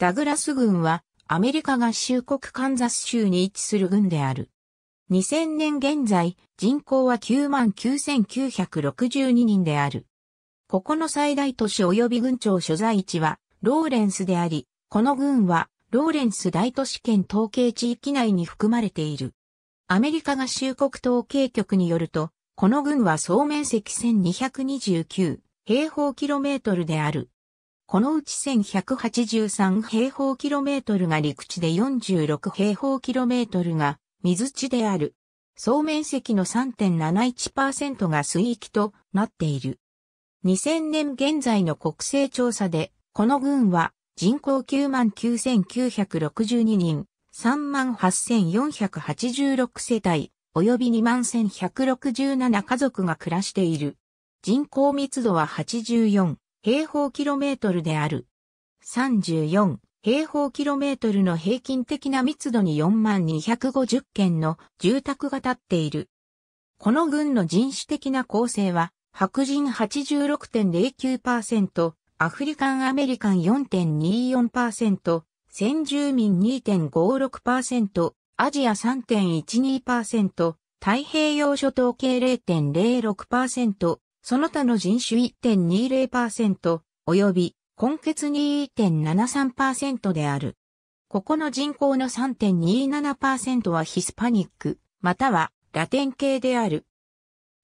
ダグラス軍はアメリカ合衆国カンザス州に位置する軍である。2000年現在、人口は99,962人である。ここの最大都市及び軍庁所在地はローレンスであり、この軍はローレンス大都市圏統計地域内に含まれている。アメリカ合衆国統計局によると、この軍は総面積1229平方キロメートルである。このうち1183平方キロメートルが陸地で46平方キロメートルが水地である。総面積の3.71%が水域となっている。2000年現在の国勢調査で、この群は人口99,962人、38,486世帯、及び21,167家族が暮らしている。人口密度は84。平方キロメートルである。34平方キロメートルの平均的な密度に4250件の住宅が建っている。この軍の人種的な構成は、白人86.09%、アフリカンアメリカン4.24%、先住民2.56%、アジア3.12%、太平洋諸島系0.06%、その他の人種1.20%、及び根血2.73%である。ここの人口の3.27%はヒスパニック、またはラテン系である。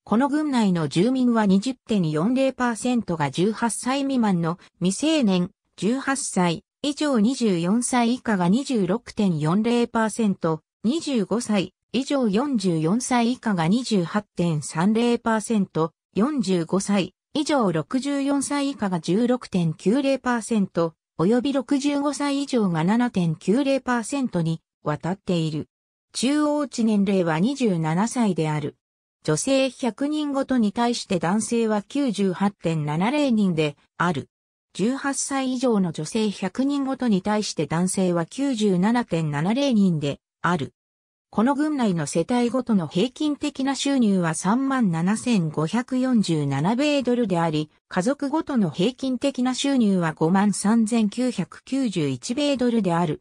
この群内の住民は20.40%が18歳未満の未成年、18歳以上24歳以下が26.40%、25歳以上44歳以下が28.30%、45歳以上64歳以下が16.90%及び65歳以上が7.90%に渡っている。中央値年齢は27歳である。女性100人ごとに対して男性は98.70人である。18歳以上の女性100人ごとに対して男性は97.70人である。この軍内の世帯ごとの平均的な収入は37,547米ドルであり、家族ごとの平均的な収入は53,991米ドルである。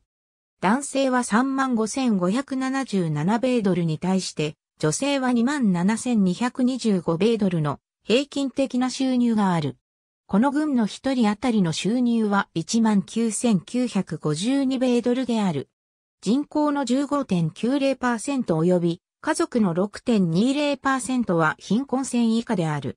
男性は35,577米ドルに対して、女性は27,225米ドルの平均的な収入がある。この軍の一人当たりの収入は19,952米ドルである。人口の15.90%及び家族の6.20%は貧困線以下である。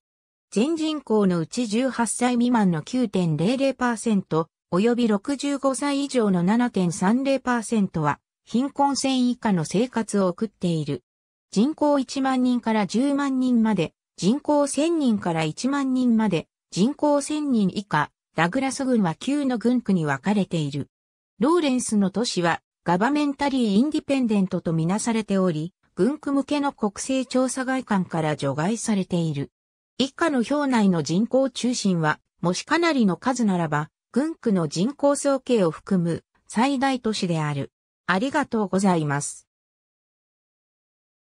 全人口のうち18歳未満の9.00%及び65歳以上の7.30%は貧困線以下の生活を送っている。人口1万人から10万人まで、人口1000人から1万人まで、人口1000人以下、ラグラス郡は9の郡区に分かれている。ローレンスの都市はガバメンタリー・インディペンデントとみなされており、軍区向けの国勢調査外観から除外されている。一家の表内の人口中心は、もしかなりの数ならば、軍区の人口総計を含む最大都市である。ありがとうございます。